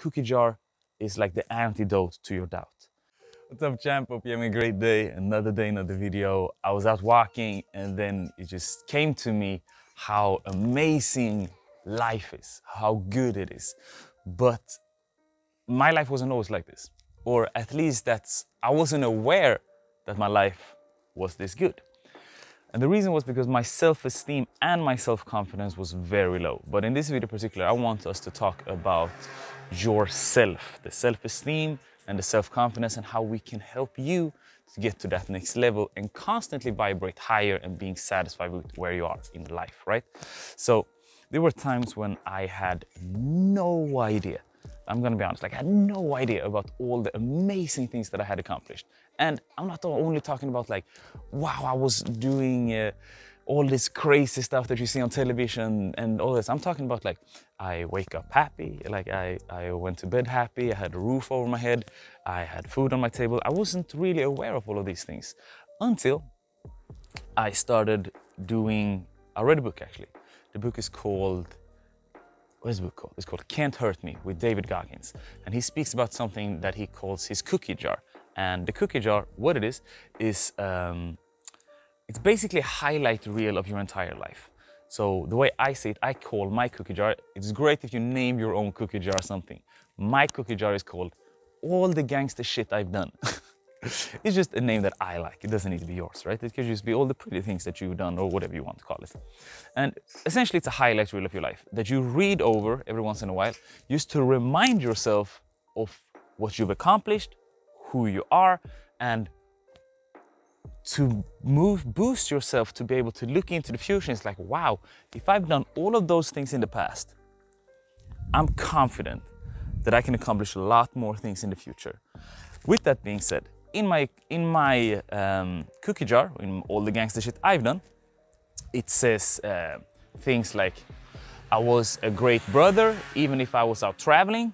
cookie jar is like the antidote to your doubt. What's up champ, hope you're having a great day. Another day, another video. I was out walking and then it just came to me how amazing life is, how good it is. But my life wasn't always like this. Or at least that's, I wasn't aware that my life was this good. And the reason was because my self-esteem and my self-confidence was very low. But in this video in particular, I want us to talk about yourself, the self-esteem and the self-confidence and how we can help you to get to that next level and constantly vibrate higher and being satisfied with where you are in life, right? So there were times when I had no idea. I'm gonna be honest, like I had no idea about all the amazing things that I had accomplished. And I'm not only talking about like, wow, I was doing uh, all this crazy stuff that you see on television and all this. I'm talking about like, I wake up happy, like I, I went to bed happy, I had a roof over my head, I had food on my table. I wasn't really aware of all of these things until I started doing, I read a book actually. The book is called what is the book called? It's called Can't Hurt Me with David Goggins. And he speaks about something that he calls his cookie jar. And the cookie jar, what it is, is um, it's basically a highlight reel of your entire life. So the way I see it, I call my cookie jar, it's great if you name your own cookie jar something. My cookie jar is called all the gangster shit I've done. it's just a name that I like. It doesn't need to be yours, right? It could just be all the pretty things that you've done or whatever you want to call it. And essentially it's a highlight reel of your life that you read over every once in a while, just to remind yourself of what you've accomplished, who you are, and to move, boost yourself to be able to look into the future. It's like, wow, if I've done all of those things in the past, I'm confident that I can accomplish a lot more things in the future. With that being said, in my in my um, cookie jar, in all the gangster shit I've done, it says uh, things like, I was a great brother, even if I was out traveling.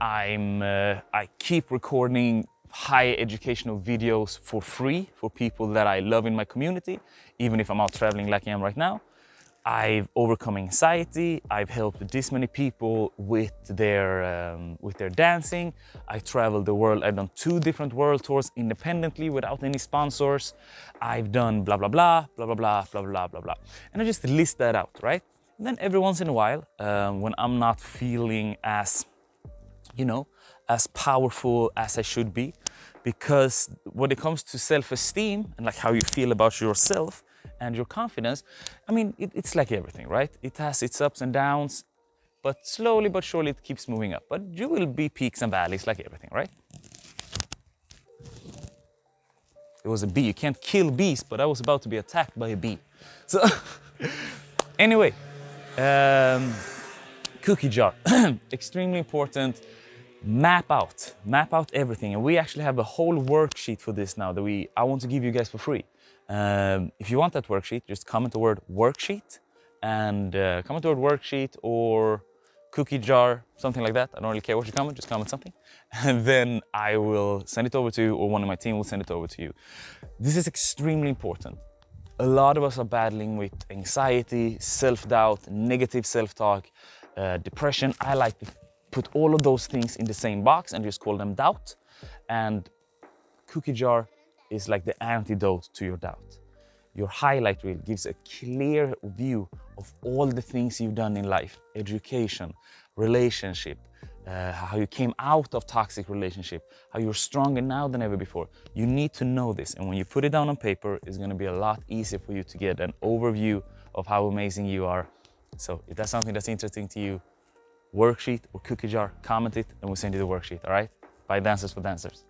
I'm uh, I keep recording high educational videos for free for people that I love in my community, even if I'm out traveling like I am right now. I've overcome anxiety. I've helped this many people with their, um, with their dancing. I traveled the world. I've done two different world tours independently without any sponsors. I've done blah, blah, blah, blah, blah, blah, blah, blah, blah, blah. And I just list that out, right? And then every once in a while, um, when I'm not feeling as you know, as powerful as I should be. Because when it comes to self-esteem and like how you feel about yourself and your confidence, I mean, it, it's like everything, right? It has its ups and downs, but slowly but surely it keeps moving up. But you will be peaks and valleys like everything, right? It was a bee. You can't kill bees, but I was about to be attacked by a bee. So, anyway, um, cookie jar, extremely important map out, map out everything. And we actually have a whole worksheet for this now that we, I want to give you guys for free. Um, if you want that worksheet, just comment the word worksheet and uh, comment the word worksheet or cookie jar, something like that. I don't really care what you comment, just comment something. And then I will send it over to you or one of my team will send it over to you. This is extremely important. A lot of us are battling with anxiety, self-doubt, negative self-talk, uh, depression. I like put all of those things in the same box and just call them doubt. And cookie jar is like the antidote to your doubt. Your highlight reel gives a clear view of all the things you've done in life, education, relationship, uh, how you came out of toxic relationship, how you're stronger now than ever before. You need to know this. And when you put it down on paper, it's going to be a lot easier for you to get an overview of how amazing you are. So if that's something that's interesting to you, worksheet or cookie jar, comment it, and we'll send you the worksheet, all right? By Dancers for Dancers.